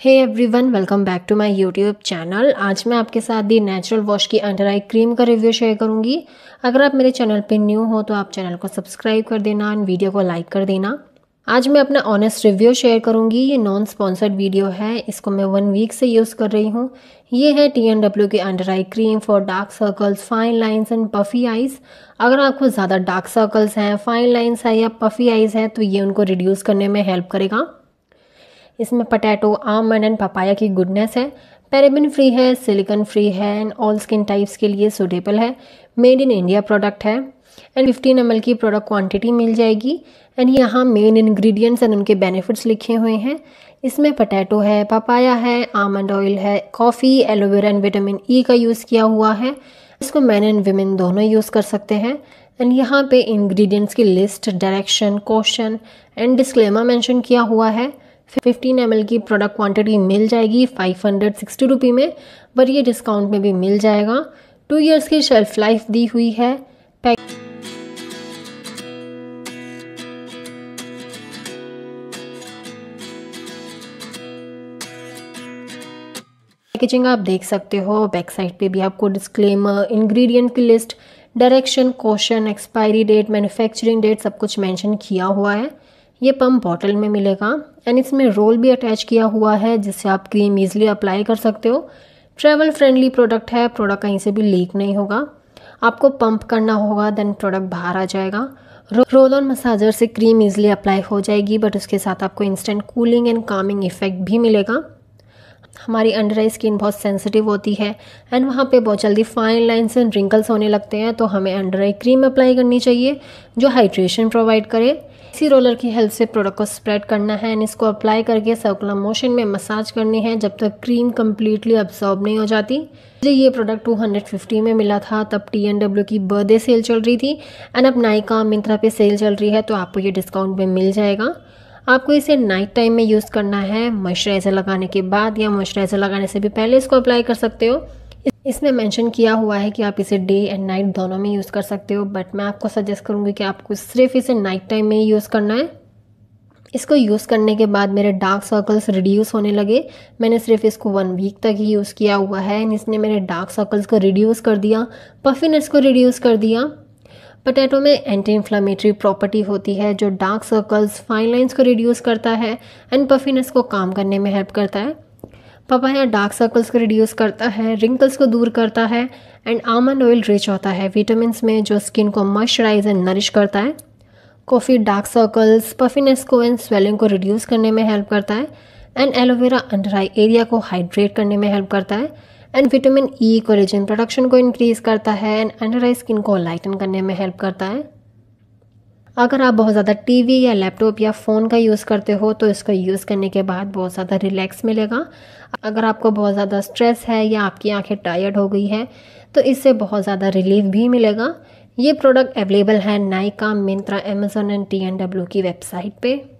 hey everyone welcome back to my YouTube channel आज मैं आपके साथ दी नेचुरल वॉश की अंडर आई क्रीम का रिव्यू शेयर करूंगी अगर आप मेरे चैनल पे न्यू हो तो आप चैनल को सब्सक्राइब कर देना एंड वीडियो को लाइक कर देना आज मैं अपना ऑनेस्ट रिव्यू शेयर करूंगी ये नॉन स्पॉन्सर्ड वीडियो है इसको मैं वन वीक से यूज़ कर रही हूँ ये है टी एन डब्ल्यू की under eye cream for dark circles fine lines and puffy eyes अगर आपको ज़्यादा डार्क सर्कल्स हैं फाइन लाइंस है या पफ़ी आइज़ है तो ये उनको रिड्यूस करने में हेल्प करेगा इसमें पटैटो आमंड एंड पपाया की गुडनेस है पैराबिन फ्री है सिलिकन फ्री है एंड ऑल स्किन टाइप्स के लिए सूटेबल है मेड इन इंडिया प्रोडक्ट है एंड फिफ्टीन एम की प्रोडक्ट क्वांटिटी मिल जाएगी एंड यहाँ मेन इंग्रेडिएंट्स एंड उनके बेनिफिट्स लिखे हुए हैं इसमें पटैटो है पपाया है आमंड ऑयल है coffee aloe vera and vitamin E का यूज़ किया हुआ है इसको मैन एंड वेमेन दोनों यूज़ कर सकते हैं एंड यहाँ पे इंग्रेडिएंट्स की list direction question and disclaimer mention किया हुआ है फिफ्टीन एम की प्रोडक्ट क्वांटिटी मिल जाएगी फाइव हंड्रेड सिक्सटी रुपी में पर ये डिस्काउंट में भी मिल जाएगा टू ईयर्स की शेल्फ लाइफ दी हुई है पैक पैकेजिंग आप देख सकते हो बैक साइड पे भी आपको डिस्क्लेमर इंग्रेडिएंट की list direction question expiry date manufacturing date सब कुछ मेंशन किया हुआ है ये पम्प बॉटल में मिलेगा एंड इसमें रोल भी अटैच किया हुआ है जिससे आप क्रीम ईजिली अप्लाई कर सकते हो ट्रैवल फ्रेंडली प्रोडक्ट है प्रोडक्ट कहीं से भी लीक नहीं होगा आपको पंप करना होगा देन प्रोडक्ट बाहर आ जाएगा रोल ऑन मसाजर से क्रीम ईजिली अप्लाई हो जाएगी बट उसके साथ आपको instant cooling and calming effect भी मिलेगा हमारी अंडर आई स्किन बहुत सेंसिटिव होती है एंड वहाँ पे बहुत जल्दी फाइन लाइन्स एंड रिंकल्स होने लगते हैं तो हमें अंडर आई क्रीम अप्लाई करनी चाहिए जो हाइड्रेशन प्रोवाइड करे इसी रोलर की हेल्प से प्रोडक्ट को स्प्रेड करना है एंड इसको अप्लाई करके सर्कुलर मोशन में मसाज करनी है जब तक क्रीम कम्प्लीटली अब्सॉर्ब नहीं हो जाती मुझे ये प्रोडक्ट 250 में मिला था तब टी एन डब्ल्यू की बर्थडे सेल चल रही थी एंड अब नाइका मिंत्रा पे सेल चल रही है तो आपको ये डिस्काउंट में मिल जाएगा आपको इसे नाइट टाइम में यूज़ करना है मॉइस्चराइज़र लगाने के बाद या मॉइस्चराइज़र लगाने से भी पहले इसको अप्लाई कर सकते हो इसमें मेंशन किया हुआ है कि आप इसे डे एंड नाइट दोनों में यूज़ कर सकते हो बट मैं आपको सजेस्ट करूँगी कि आपको सिर्फ इसे नाइट टाइम में ही यूज़ करना है इसको यूज़ करने के बाद मेरे डार्क सर्कल्स रिड्यूस होने लगे मैंने सिर्फ इसको वन वीक तक ही यूज़ किया हुआ है इसने मेरे डार्क सर्कल्स को रिड्यूस कर दिया पफिनेस को रिड्यूस कर दिया पटेटो में एंटी इन्फ्लामेटरी प्रॉपर्टी होती है जो डार्क सर्कल्स फाइन लाइंस को रिड्यूस करता है एंड पफीनेस को काम करने में हेल्प करता है पपाया डार्क सर्कल्स को रिड्यूस करता है रिंकल्स को दूर करता है एंड आमंड ऑयल रिच होता है विटामिन में जो स्किन को मॉइस्चराइज एंड नरिश करता है कॉफ़ी डार्क सर्कल्स पफीनेस को एंड स्वेलिंग को रिड्यूस करने में हेल्प करता है and aloe vera under eye area को हाइड्रेट करने में हेल्प करता है and vitamin E collagen production को इंक्रीज़ करता है एंड अंडर आई स्किन को लाइटन करने में हेल्प करता है अगर आप बहुत ज़्यादा टीवी या लैपटॉप या फ़ोन का यूज़ करते हो तो इसका यूज़ करने के बाद बहुत ज़्यादा रिलैक्स मिलेगा अगर आपको बहुत ज़्यादा स्ट्रेस है या आपकी आंखें टायर्ड हो गई है तो इससे बहुत ज़्यादा रिलीफ भी मिलेगा ये प्रोडक्ट अवेलेबल है Nykaa Myntra Amazon and T N W की वेबसाइट पर